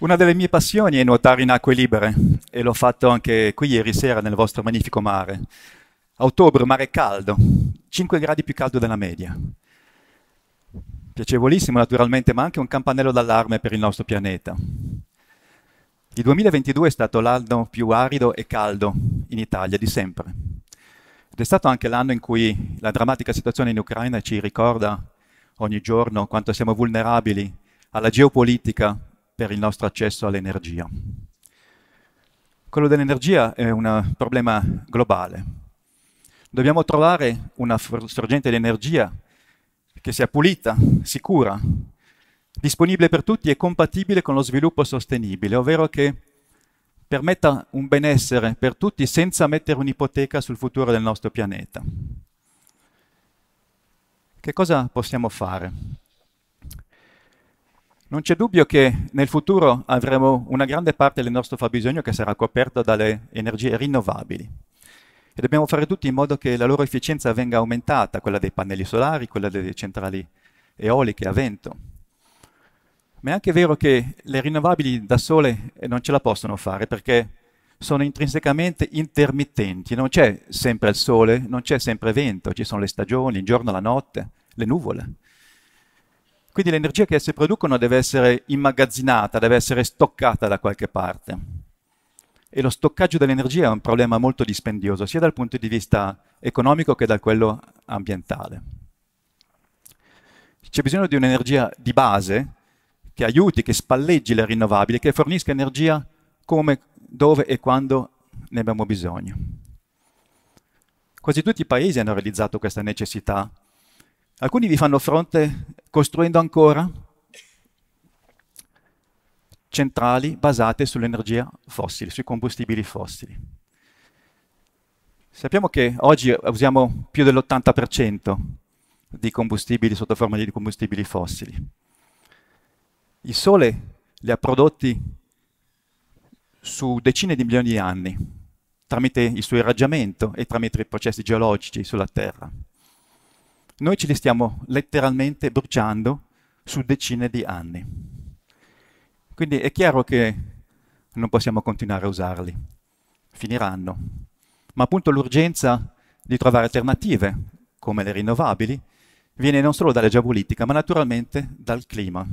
Una delle mie passioni è nuotare in acque libere e l'ho fatto anche qui ieri sera nel vostro magnifico mare. A ottobre, mare caldo, 5 gradi più caldo della media. Piacevolissimo naturalmente, ma anche un campanello d'allarme per il nostro pianeta. Il 2022 è stato l'anno più arido e caldo in Italia di sempre. Ed è stato anche l'anno in cui la drammatica situazione in Ucraina ci ricorda ogni giorno quanto siamo vulnerabili alla geopolitica per il nostro accesso all'energia. Quello dell'energia è un problema globale. Dobbiamo trovare una sorgente di energia che sia pulita, sicura, disponibile per tutti e compatibile con lo sviluppo sostenibile, ovvero che permetta un benessere per tutti senza mettere un'ipoteca sul futuro del nostro pianeta. Che cosa possiamo fare? Non c'è dubbio che nel futuro avremo una grande parte del nostro fabbisogno che sarà coperta dalle energie rinnovabili e dobbiamo fare tutto in modo che la loro efficienza venga aumentata, quella dei pannelli solari, quella delle centrali eoliche a vento. Ma è anche vero che le rinnovabili da sole eh, non ce la possono fare perché sono intrinsecamente intermittenti, non c'è sempre il sole, non c'è sempre vento, ci sono le stagioni, il giorno, la notte, le nuvole. Quindi l'energia che esse producono deve essere immagazzinata, deve essere stoccata da qualche parte. E lo stoccaggio dell'energia è un problema molto dispendioso, sia dal punto di vista economico che da quello ambientale. C'è bisogno di un'energia di base che aiuti, che spalleggi le rinnovabili, che fornisca energia come, dove e quando ne abbiamo bisogno. Quasi tutti i paesi hanno realizzato questa necessità Alcuni vi fanno fronte costruendo ancora centrali basate sull'energia fossile, sui combustibili fossili. Sappiamo che oggi usiamo più dell'80% di combustibili sotto forma di combustibili fossili. Il Sole li ha prodotti su decine di milioni di anni tramite il suo irraggiamento e tramite i processi geologici sulla Terra. Noi ce li stiamo letteralmente bruciando su decine di anni. Quindi è chiaro che non possiamo continuare a usarli, finiranno. Ma appunto l'urgenza di trovare alternative, come le rinnovabili, viene non solo dalla geopolitica, ma naturalmente dal clima.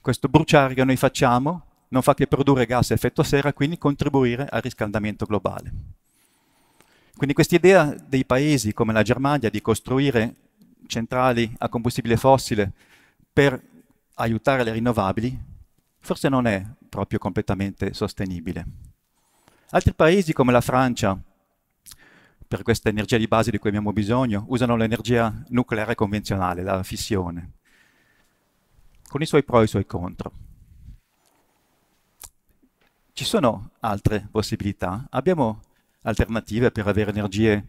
Questo bruciare che noi facciamo non fa che produrre gas a effetto sera, quindi contribuire al riscaldamento globale. Quindi quest'idea dei paesi come la Germania di costruire centrali a combustibile fossile per aiutare le rinnovabili, forse non è proprio completamente sostenibile. Altri paesi come la Francia, per questa energia di base di cui abbiamo bisogno, usano l'energia nucleare convenzionale, la fissione, con i suoi pro e i suoi contro. Ci sono altre possibilità, abbiamo alternative per avere energie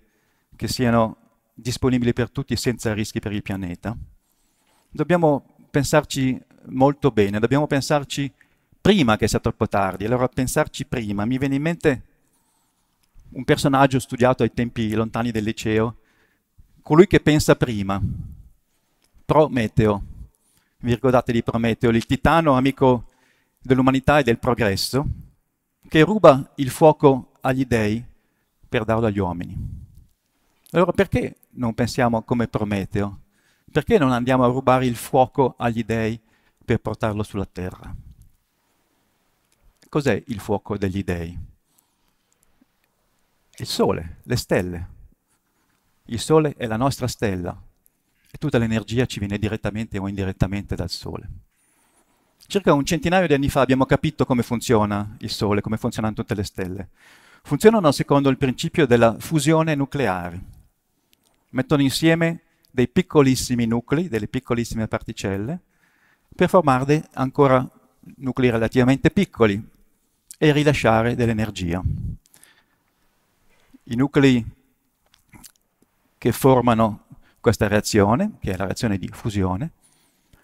che siano disponibile per tutti e senza rischi per il pianeta? Dobbiamo pensarci molto bene, dobbiamo pensarci prima che sia troppo tardi, allora pensarci prima. Mi viene in mente un personaggio studiato ai tempi lontani del liceo, colui che pensa prima, Prometeo, vi ricordate di Prometeo, il titano amico dell'umanità e del progresso, che ruba il fuoco agli dèi per darlo agli uomini. Allora perché non pensiamo come Prometeo? Perché non andiamo a rubare il fuoco agli dèi per portarlo sulla terra? Cos'è il fuoco degli dèi? Il sole, le stelle. Il sole è la nostra stella e tutta l'energia ci viene direttamente o indirettamente dal sole. Circa un centinaio di anni fa abbiamo capito come funziona il sole, come funzionano tutte le stelle. Funzionano secondo il principio della fusione nucleare mettono insieme dei piccolissimi nuclei, delle piccolissime particelle, per formare ancora nuclei relativamente piccoli e rilasciare dell'energia. I nuclei che formano questa reazione, che è la reazione di fusione,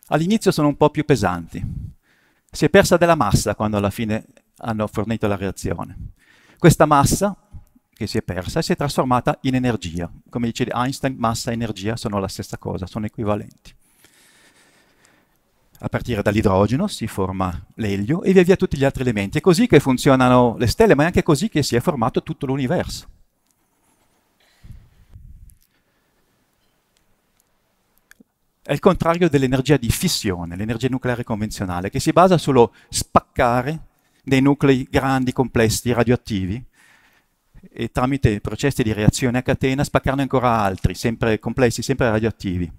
all'inizio sono un po' più pesanti. Si è persa della massa quando alla fine hanno fornito la reazione. Questa massa che si è persa e si è trasformata in energia. Come dice Einstein, massa e energia sono la stessa cosa, sono equivalenti. A partire dall'idrogeno si forma l'elio e via via tutti gli altri elementi. È così che funzionano le stelle, ma è anche così che si è formato tutto l'universo. È il contrario dell'energia di fissione, l'energia nucleare convenzionale, che si basa sullo spaccare dei nuclei grandi, complessi, radioattivi, e tramite processi di reazione a catena spaccarne ancora altri, sempre complessi, sempre radioattivi.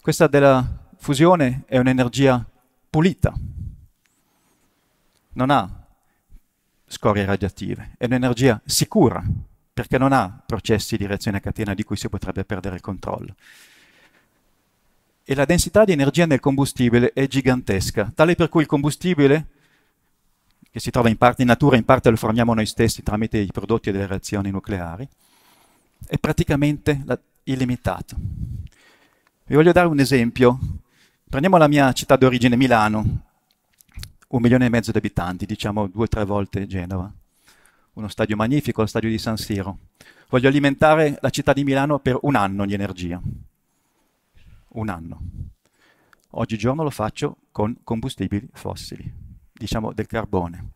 Questa della fusione è un'energia pulita, non ha scorie radioattive, è un'energia sicura, perché non ha processi di reazione a catena di cui si potrebbe perdere il controllo. E la densità di energia nel combustibile è gigantesca, tale per cui il combustibile che si trova in parte in natura, in parte lo formiamo noi stessi tramite i prodotti delle reazioni nucleari, è praticamente illimitato. Vi voglio dare un esempio. Prendiamo la mia città d'origine, Milano, un milione e mezzo di abitanti, diciamo due o tre volte Genova. Uno stadio magnifico, lo stadio di San Siro. Voglio alimentare la città di Milano per un anno di energia. Un anno. Oggigiorno lo faccio con combustibili fossili diciamo, del carbone.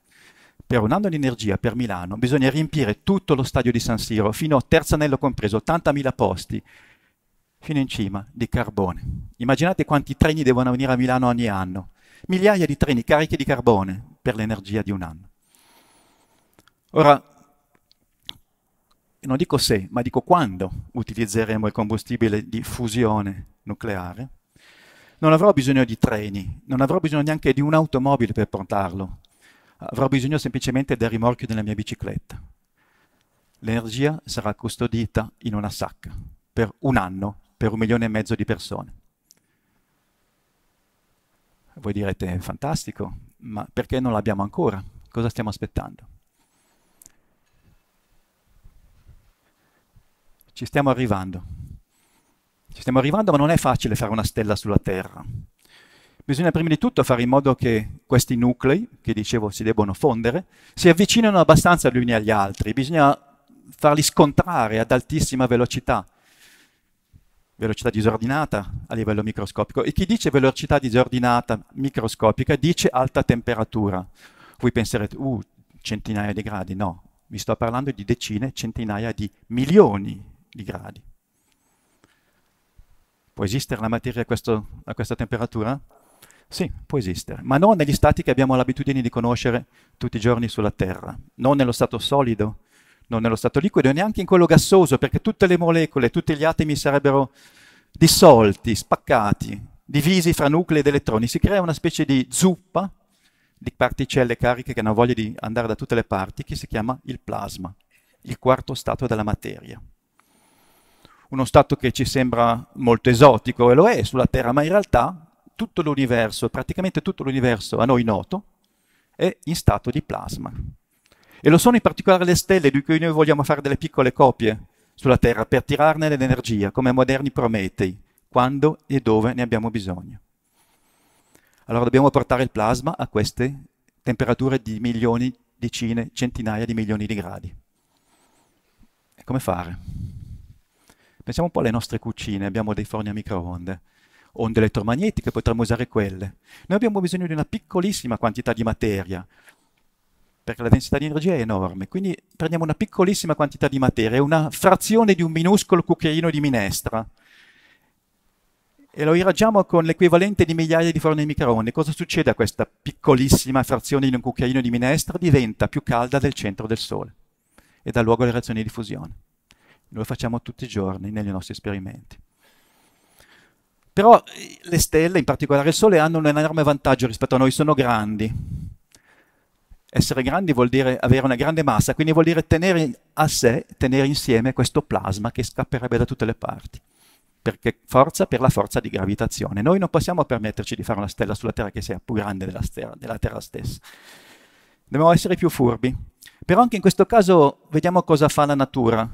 Per un anno di energia per Milano bisogna riempire tutto lo stadio di San Siro, fino a terzo anello compreso, 80.000 posti, fino in cima, di carbone. Immaginate quanti treni devono venire a Milano ogni anno. Migliaia di treni carichi di carbone per l'energia di un anno. Ora, non dico se, ma dico quando utilizzeremo il combustibile di fusione nucleare non avrò bisogno di treni, non avrò bisogno neanche di un'automobile per portarlo, avrò bisogno semplicemente del rimorchio della mia bicicletta. L'energia sarà custodita in una sacca per un anno, per un milione e mezzo di persone. Voi direte, fantastico, ma perché non l'abbiamo ancora? Cosa stiamo aspettando? Ci stiamo arrivando. Ci stiamo arrivando, ma non è facile fare una stella sulla Terra. Bisogna prima di tutto fare in modo che questi nuclei, che dicevo si debbono fondere, si avvicinino abbastanza gli uni agli altri. Bisogna farli scontrare ad altissima velocità, velocità disordinata a livello microscopico. E chi dice velocità disordinata microscopica dice alta temperatura. Voi penserete, uh, centinaia di gradi. No, vi sto parlando di decine, centinaia di milioni di gradi. Può esistere la materia a, questo, a questa temperatura? Sì, può esistere, ma non negli stati che abbiamo l'abitudine di conoscere tutti i giorni sulla Terra, non nello stato solido, non nello stato liquido e neanche in quello gassoso, perché tutte le molecole, tutti gli atomi sarebbero dissolti, spaccati, divisi fra nuclei ed elettroni. Si crea una specie di zuppa di particelle cariche che hanno voglia di andare da tutte le parti, che si chiama il plasma, il quarto stato della materia uno stato che ci sembra molto esotico, e lo è sulla Terra, ma in realtà tutto l'universo, praticamente tutto l'universo a noi noto, è in stato di plasma. E lo sono in particolare le stelle di cui noi vogliamo fare delle piccole copie sulla Terra per tirarne l'energia, come moderni Prometei, quando e dove ne abbiamo bisogno. Allora dobbiamo portare il plasma a queste temperature di milioni, decine, centinaia di milioni di gradi. E come fare? Pensiamo un po' alle nostre cucine, abbiamo dei forni a microonde, onde elettromagnetiche, potremmo usare quelle. Noi abbiamo bisogno di una piccolissima quantità di materia, perché la densità di energia è enorme, quindi prendiamo una piccolissima quantità di materia, una frazione di un minuscolo cucchiaino di minestra, e lo irraggiamo con l'equivalente di migliaia di forni a microonde. Cosa succede a questa piccolissima frazione di un cucchiaino di minestra? Diventa più calda del centro del Sole e dà luogo alle reazioni di fusione lo facciamo tutti i giorni nei nostri esperimenti. Però eh, le stelle, in particolare il Sole, hanno un enorme vantaggio rispetto a noi, sono grandi. Essere grandi vuol dire avere una grande massa, quindi vuol dire tenere a sé, tenere insieme questo plasma che scapperebbe da tutte le parti perché forza per la forza di gravitazione. Noi non possiamo permetterci di fare una stella sulla Terra che sia più grande della, stella, della Terra stessa. Dobbiamo essere più furbi. Però anche in questo caso vediamo cosa fa la natura.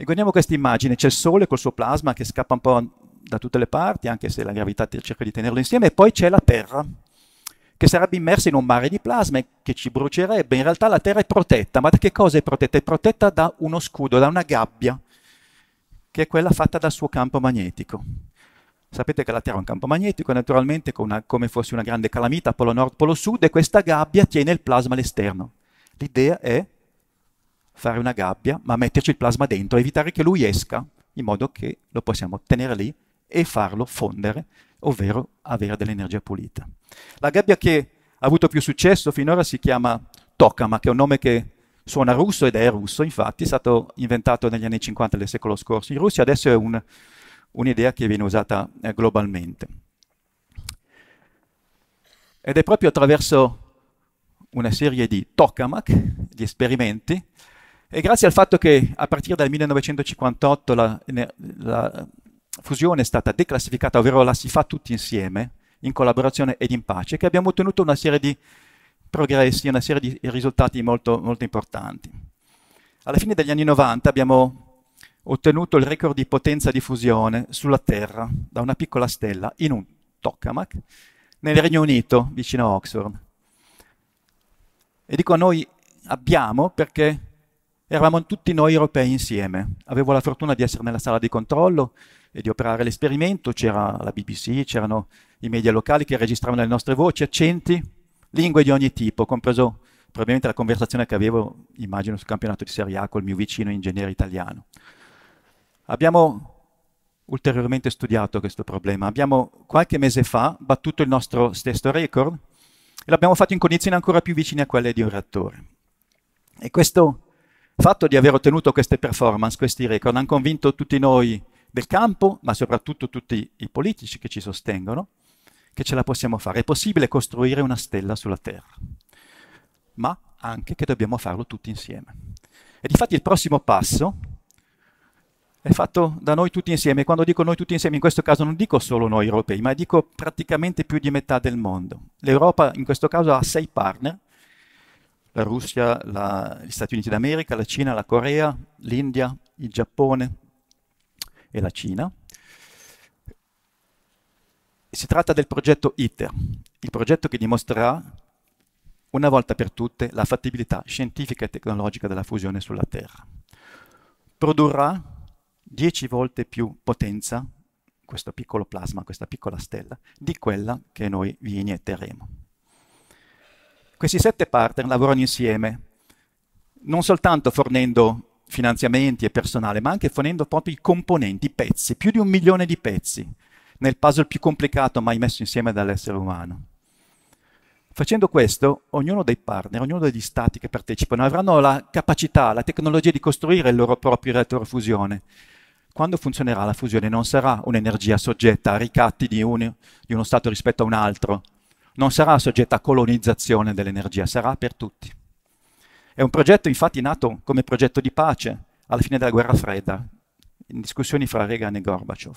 E guardiamo questa immagine, c'è il Sole col suo plasma che scappa un po' da tutte le parti, anche se la gravità cerca di tenerlo insieme, e poi c'è la Terra, che sarebbe immersa in un mare di plasma che ci brucierebbe. In realtà la Terra è protetta, ma da che cosa è protetta? È protetta da uno scudo, da una gabbia, che è quella fatta dal suo campo magnetico. Sapete che la Terra è un campo magnetico, naturalmente una, come fosse una grande calamita, polo nord, polo sud, e questa gabbia tiene il plasma all'esterno. L'idea è fare una gabbia, ma metterci il plasma dentro, evitare che lui esca, in modo che lo possiamo tenere lì e farlo fondere, ovvero avere dell'energia pulita. La gabbia che ha avuto più successo finora si chiama Tokama, che è un nome che suona russo ed è russo, infatti, è stato inventato negli anni 50 del secolo scorso in Russia, adesso è un, un'idea che viene usata eh, globalmente. Ed è proprio attraverso una serie di tokamak, di esperimenti, e grazie al fatto che a partire dal 1958 la, la fusione è stata declassificata, ovvero la si fa tutti insieme, in collaborazione ed in pace, che abbiamo ottenuto una serie di progressi, una serie di risultati molto, molto importanti. Alla fine degli anni 90 abbiamo ottenuto il record di potenza di fusione sulla Terra da una piccola stella in un tokamak nel Regno Unito, vicino a Oxford. E dico noi abbiamo perché Eravamo tutti noi europei insieme. Avevo la fortuna di essere nella sala di controllo e di operare l'esperimento. C'era la BBC, c'erano i media locali che registravano le nostre voci, accenti, lingue di ogni tipo, compreso probabilmente la conversazione che avevo, immagino, sul campionato di Serie A col mio vicino ingegnere italiano. Abbiamo ulteriormente studiato questo problema. Abbiamo qualche mese fa battuto il nostro stesso record e l'abbiamo fatto in condizioni ancora più vicine a quelle di un reattore. E questo il fatto di aver ottenuto queste performance, questi record, hanno convinto tutti noi del campo, ma soprattutto tutti i politici che ci sostengono, che ce la possiamo fare. È possibile costruire una stella sulla Terra, ma anche che dobbiamo farlo tutti insieme. E difatti il prossimo passo è fatto da noi tutti insieme. Quando dico noi tutti insieme, in questo caso non dico solo noi europei, ma dico praticamente più di metà del mondo. L'Europa in questo caso ha sei partner, la Russia, la, gli Stati Uniti d'America, la Cina, la Corea, l'India, il Giappone e la Cina. Si tratta del progetto ITER, il progetto che dimostrerà una volta per tutte la fattibilità scientifica e tecnologica della fusione sulla Terra. Produrrà 10 volte più potenza questo piccolo plasma, questa piccola stella, di quella che noi vi inietteremo. Questi sette partner lavorano insieme, non soltanto fornendo finanziamenti e personale, ma anche fornendo proprio i componenti, i pezzi, più di un milione di pezzi, nel puzzle più complicato mai messo insieme dall'essere umano. Facendo questo, ognuno dei partner, ognuno degli stati che partecipano avranno la capacità, la tecnologia di costruire il loro proprio reattore fusione. Quando funzionerà la fusione non sarà un'energia soggetta a ricatti di, un, di uno stato rispetto a un altro, non sarà soggetta a colonizzazione dell'energia, sarà per tutti. È un progetto infatti nato come progetto di pace alla fine della guerra fredda, in discussioni fra Reagan e Gorbachev.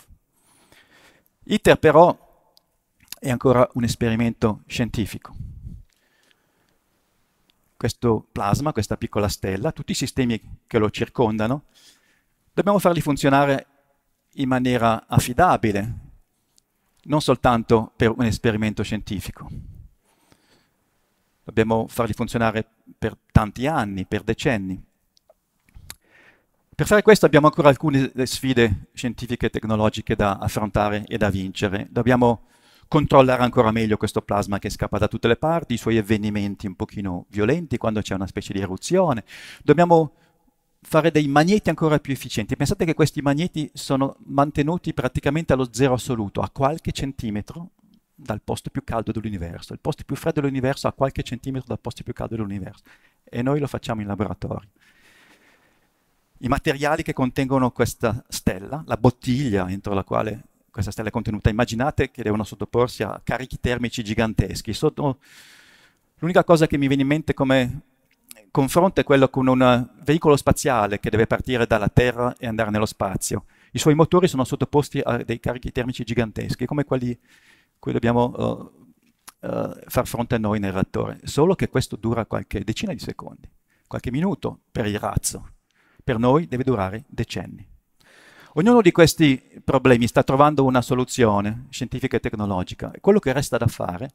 ITER però è ancora un esperimento scientifico. Questo plasma, questa piccola stella, tutti i sistemi che lo circondano, dobbiamo farli funzionare in maniera affidabile, non soltanto per un esperimento scientifico. Dobbiamo farli funzionare per tanti anni, per decenni. Per fare questo abbiamo ancora alcune sfide scientifiche e tecnologiche da affrontare e da vincere. Dobbiamo controllare ancora meglio questo plasma che scappa da tutte le parti, i suoi avvenimenti un pochino violenti quando c'è una specie di eruzione. Dobbiamo fare dei magneti ancora più efficienti. Pensate che questi magneti sono mantenuti praticamente allo zero assoluto, a qualche centimetro dal posto più caldo dell'universo. Il posto più freddo dell'universo a qualche centimetro dal posto più caldo dell'universo. E noi lo facciamo in laboratorio. I materiali che contengono questa stella, la bottiglia entro la quale questa stella è contenuta, immaginate che devono sottoporsi a carichi termici giganteschi. Sotto... L'unica cosa che mi viene in mente come confronto quello con un eh, veicolo spaziale che deve partire dalla Terra e andare nello spazio. I suoi motori sono sottoposti a dei carichi termici giganteschi, come quelli cui dobbiamo uh, uh, far fronte a noi nel reattore, solo che questo dura qualche decina di secondi, qualche minuto per il razzo. Per noi deve durare decenni. Ognuno di questi problemi sta trovando una soluzione scientifica e tecnologica quello che resta da fare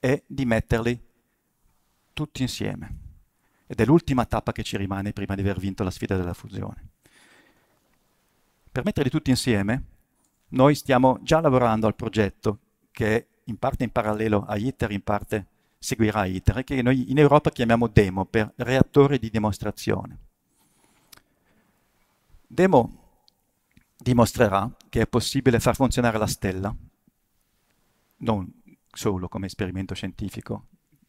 è di metterli tutti insieme ed è l'ultima tappa che ci rimane prima di aver vinto la sfida della fusione. Per metterli tutti insieme, noi stiamo già lavorando al progetto che in parte in parallelo a ITER, in parte seguirà ITER, che noi in Europa chiamiamo demo per reattore di dimostrazione. Demo dimostrerà che è possibile far funzionare la stella, non solo come esperimento scientifico,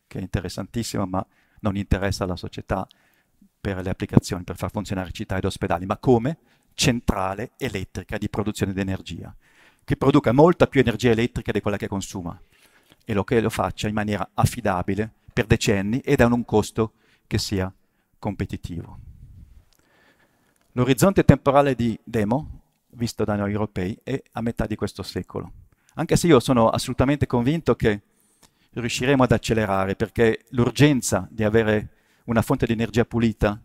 che è interessantissimo, ma non interessa alla società per le applicazioni, per far funzionare città ed ospedali, ma come centrale elettrica di produzione di energia, che produca molta più energia elettrica di quella che consuma e lo che lo faccia in maniera affidabile per decenni ed a un costo che sia competitivo. L'orizzonte temporale di Demo, visto da noi europei, è a metà di questo secolo. Anche se io sono assolutamente convinto che riusciremo ad accelerare perché l'urgenza di avere una fonte di energia pulita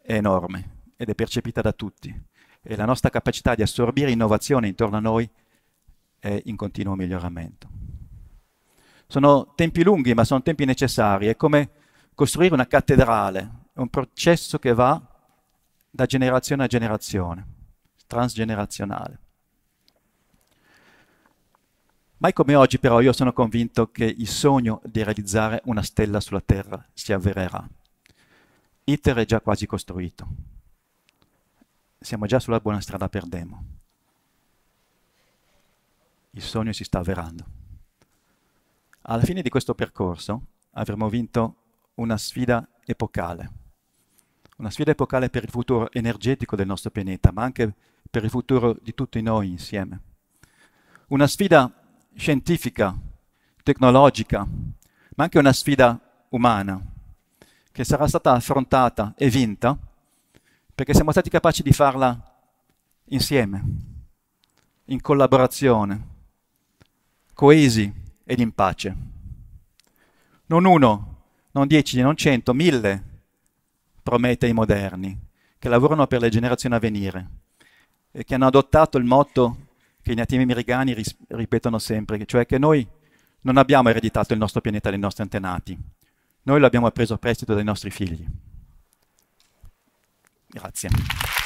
è enorme ed è percepita da tutti e la nostra capacità di assorbire innovazione intorno a noi è in continuo miglioramento. Sono tempi lunghi ma sono tempi necessari, è come costruire una cattedrale, è un processo che va da generazione a generazione, transgenerazionale. Mai come oggi però io sono convinto che il sogno di realizzare una stella sulla Terra si avvererà. ITER è già quasi costruito. Siamo già sulla buona strada per Demo. Il sogno si sta avverando. Alla fine di questo percorso avremo vinto una sfida epocale. Una sfida epocale per il futuro energetico del nostro pianeta, ma anche per il futuro di tutti noi insieme. Una sfida scientifica, tecnologica, ma anche una sfida umana che sarà stata affrontata e vinta perché siamo stati capaci di farla insieme, in collaborazione, coesi ed in pace. Non uno, non dieci, non cento, mille Prometei moderni che lavorano per le generazioni a venire e che hanno adottato il motto che i nativi americani ris- ripetono sempre, cioè che noi non abbiamo ereditato il nostro pianeta dai nostri antenati, noi lo abbiamo preso a prestito dai nostri figli. Grazie.